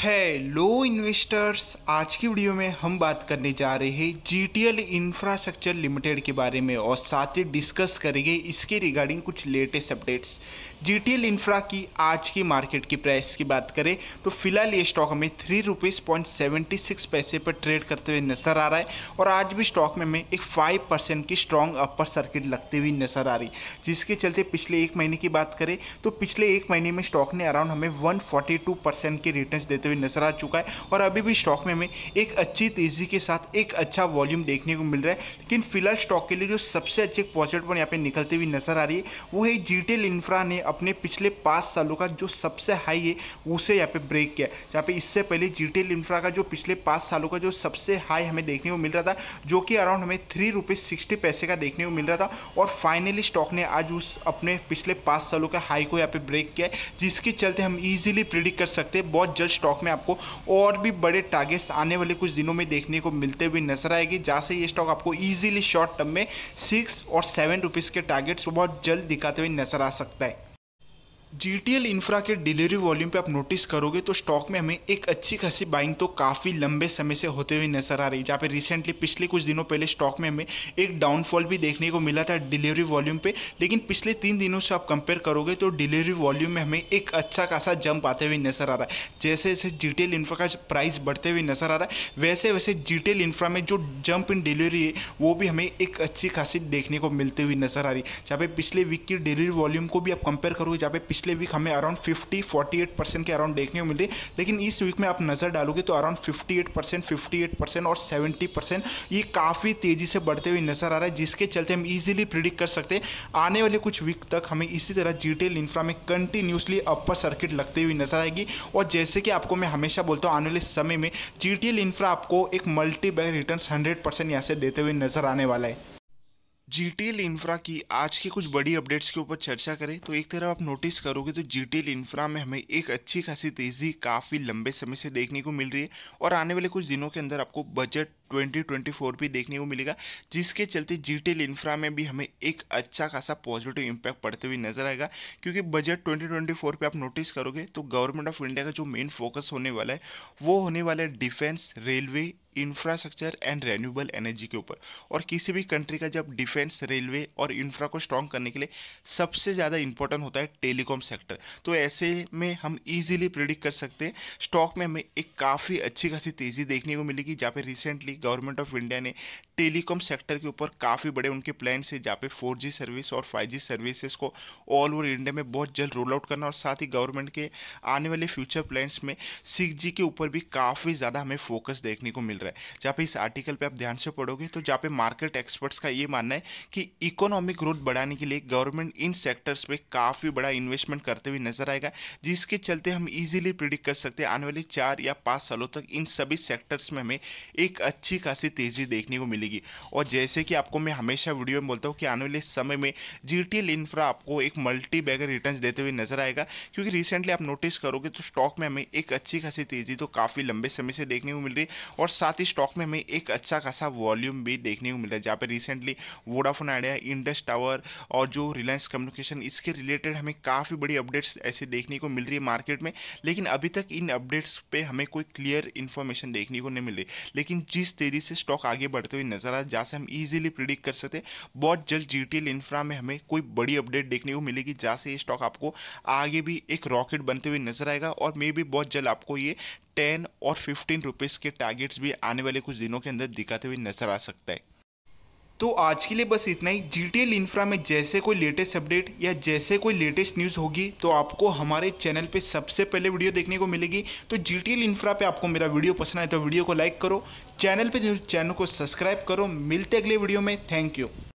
है लो इन्वेस्टर्स आज की वीडियो में हम बात करने जा रहे हैं G T L infrastructure limited के बारे में और साथ ही डिस्कस करेंगे इसके रिगार्डिंग कुछ latest updates G T L की आज की मार्केट की प्राइस की बात करें तो फिलहाल ये स्टॉक हमें three rupees point seventy six पैसे पर ट्रेड करते हुए नजर आ रहा है और आज भी स्टॉक में हमें एक फाइव परसेंट की स्ट्रॉन्ग अपर सर्किट लगती हुई नजर आ रही जिसके चलते पिछले एक महीने की बात करें तो पिछले एक महीने में स्टॉक ने अराउंड हमें one forty two percent return देते हुए नजर आ चुका है और अभी भी स्टॉक में हमें एक अच्छी तेज़ी के साथ एक अच्छा वॉल्यूम देखने को मिल रहा है लेकिन फिलहाल स्टॉक के लिए जो सबसे अच्छी पॉजिटिव यहाँ पे निकलती हुई नजर आ रही है वो है जी इन्फ्रा ने अपने पिछले पाँच सालों का जो सबसे हाई है उसे यहाँ पे ब्रेक किया जहाँ पे इससे पहले जी टी इंफ्रा का जो पिछले पाँच सालों का जो सबसे हाई हमें देखने को मिल रहा था जो कि अराउंड हमें थ्री रुपीज़ सिक्सटी पैसे का देखने को मिल रहा था और फाइनली स्टॉक ने आज उस अपने पिछले पाँच सालों का हाई को यहाँ पे ब्रेक किया है जिसके चलते हम ईजिली प्रिडिक्ट कर सकते हैं बहुत जल्द स्टॉक में आपको और भी बड़े टारगेट्स आने वाले कुछ दिनों में देखने को मिलते हुए नजर आएगी जहाँ से ये स्टॉक आपको ईजिली शॉर्ट टर्म में सिक्स और सेवन रुपीज़ के टारगेट्स बहुत जल्द दिखाते हुए नजर आ सकता है जी टी एल इंफ्रा के डिलीवरी वॉल्यूम पे आप नोटिस करोगे तो स्टॉक में हमें एक अच्छी खासी बाइंग तो काफ़ी लंबे समय से होते हुए नजर आ रही है जहाँ पे रिसेंटली पिछले कुछ दिनों पहले स्टॉक में हमें एक डाउनफॉल भी देखने को मिला था डिलीवरी वॉल्यूम पे लेकिन पिछले तीन दिनों से आप कंपेयर करोगे तो डिलीवरी वॉल्यूम में हमें एक अच्छा खासा जंप आते हुए नजर आ रहा है जैसे जैसे जी टी एल इंफ्रा का प्राइस बढ़ते हुए नजर आ रहा है वैसे वैसे जी टी एल इंफ्रा में जो जंप इन डिलीवरी है वो भी हमें एक अच्छी खासी देखने को मिलती हुई नजर आ रही है जहाँ पे पिछले वीक की डिलीवरी वॉल्यूम को भी आप कंपेयर करोगे जहाँ पे पिछले वीक हमें around fifty forty eight percent के अराउंड देखने को मिल रही लेकिन इस वीक में आप नज़र डालोगे तो around fifty eight percent fifty eight percent और सेवेंटी परसेंट ये काफ़ी तेज़ी से बढ़ते हुए नज़र आ रहा है जिसके चलते हम ईजिली प्रिडिक्ट कर सकते हैं आने वाले कुछ वीक तक हमें इसी तरह जीटेल इंफ्रा में कंटिन्यूसली अपर सर्किट लगती हुई नजर आएगी और जैसे कि आपको मैं हमेशा बोलता हूँ आने वाले समय में जीटीएल इंफ्रा आपको एक multi bag return hundred percent यहाँ से देते हुए नजर आने वाला है जी टी एल इंफ्रा की आज की कुछ बड़ी अपडेट्स के ऊपर चर्चा करें तो एक तरफ आप नोटिस करोगे तो जी टी एल इन्फ्रा में हमें एक अच्छी खासी तेज़ी काफ़ी लंबे समय से देखने को मिल रही है और आने वाले कुछ दिनों के अंदर आपको बजट 2024 भी देखने को मिलेगा जिसके चलते जीटेल इंफ्रा में भी हमें एक अच्छा खासा पॉजिटिव इम्पैक्ट पड़ते हुए नजर आएगा क्योंकि बजट 2024 पे आप नोटिस करोगे तो गवर्नमेंट ऑफ इंडिया का जो मेन फोकस होने वाला है वो होने वाला है defence railway infrastructure and renewable energy के ऊपर और किसी भी कंट्री का जब डिफेंस रेलवे और इंफ्रा को स्ट्रॉन्ग करने के लिए सबसे ज़्यादा इंपॉर्टेंट होता है टेलीकॉम सेक्टर तो ऐसे में हम इजीली प्रिडिक्ट कर सकते हैं स्टॉक में हमें एक काफ़ी अच्छी खासी तेज़ी देखने को मिलेगी जहाँ पे रिसेंटली गवर्नमेंट ऑफ इंडिया ने टेलीकॉम सेक्टर के ऊपर काफ़ी बड़े उनके प्लान्स से जहाँ पे 4G सर्विस और 5G सर्विसेज को ऑल ओवर इंडिया में बहुत जल्द रोल आउट करना और साथ ही गवर्नमेंट के आने वाले फ्यूचर प्लान्स में सिक्स के ऊपर भी काफ़ी ज़्यादा हमें फोकस देखने को मिल रहा है जहाँ पे इस आर्टिकल पर आप ध्यान से पढ़ोगे तो जहाँ पे मार्केट एक्सपर्ट्स का ये मानना है कि इकोनॉमिक ग्रोथ बढ़ाने के लिए गवर्नमेंट इन सेक्टर्स पर काफ़ी बड़ा इन्वेस्टमेंट करते हुए नजर आएगा जिसके चलते हम ईजिली प्रिडिक्ट कर सकते हैं आने वाले चार या पाँच सालों तक इन सभी सेक्टर्स में हमें एक अच्छी खासी तेज़ी देखने को मिलेगी मिलेगी और जैसे कि आपको मैं हमेशा वीडियो में बोलता हूँ कि आने वाले समय में जी इंफ्रा आपको एक मल्टी बैगर रिटर्न देते हुए नजर आएगा क्योंकि रिसेंटली आप नोटिस करोगे तो स्टॉक में हमें एक अच्छी खासी तेज़ी तो काफ़ी लंबे समय से देखने को मिल रही है और साथ ही स्टॉक में हमें एक अच्छा खासा वॉल्यूम भी देखने को मिल रहा है जहाँ पर recently Vodafone Idea Indus tower और जो रिलायंस कम्युनिकेशन इसके रिलेटेड हमें काफ़ी बड़ी अपडेट्स ऐसे देखने को मिल रही है मार्केट में लेकिन अभी तक इन अपडेट्स पे हमें कोई क्लियर इन्फॉर्मेशन देखने को नहीं मिल रही लेकिन जिस तेज़ी से स्टॉक आगे बढ़ते हुए नज़र आया जहाँ से हम इजीली प्रिडिक्ट कर सकते बहुत जल्द जी टी इंफ्रा में हमें कोई बड़ी अपडेट देखने को मिलेगी जहाँ से ये स्टॉक आपको आगे भी एक रॉकेट बनते हुए नजर आएगा और मे भी बहुत जल्द आपको ये टेन और फिफ्टीन रुपीज़ के टारगेट्स भी आने वाले कुछ दिनों के अंदर दिखाते हुए नजर आ सकता है तो आज के लिए बस इतना ही जी टी एल इन्फ्रा में जैसे कोई लेटेस्ट अपडेट या जैसे कोई लेटेस्ट न्यूज़ होगी तो आपको हमारे चैनल पे सबसे पहले वीडियो देखने को मिलेगी तो जी टी एल इन्फ्रा पे आपको मेरा वीडियो पसंद आए तो वीडियो को लाइक करो चैनल पे चैनल को सब्सक्राइब करो मिलते अगले वीडियो में थैंक यू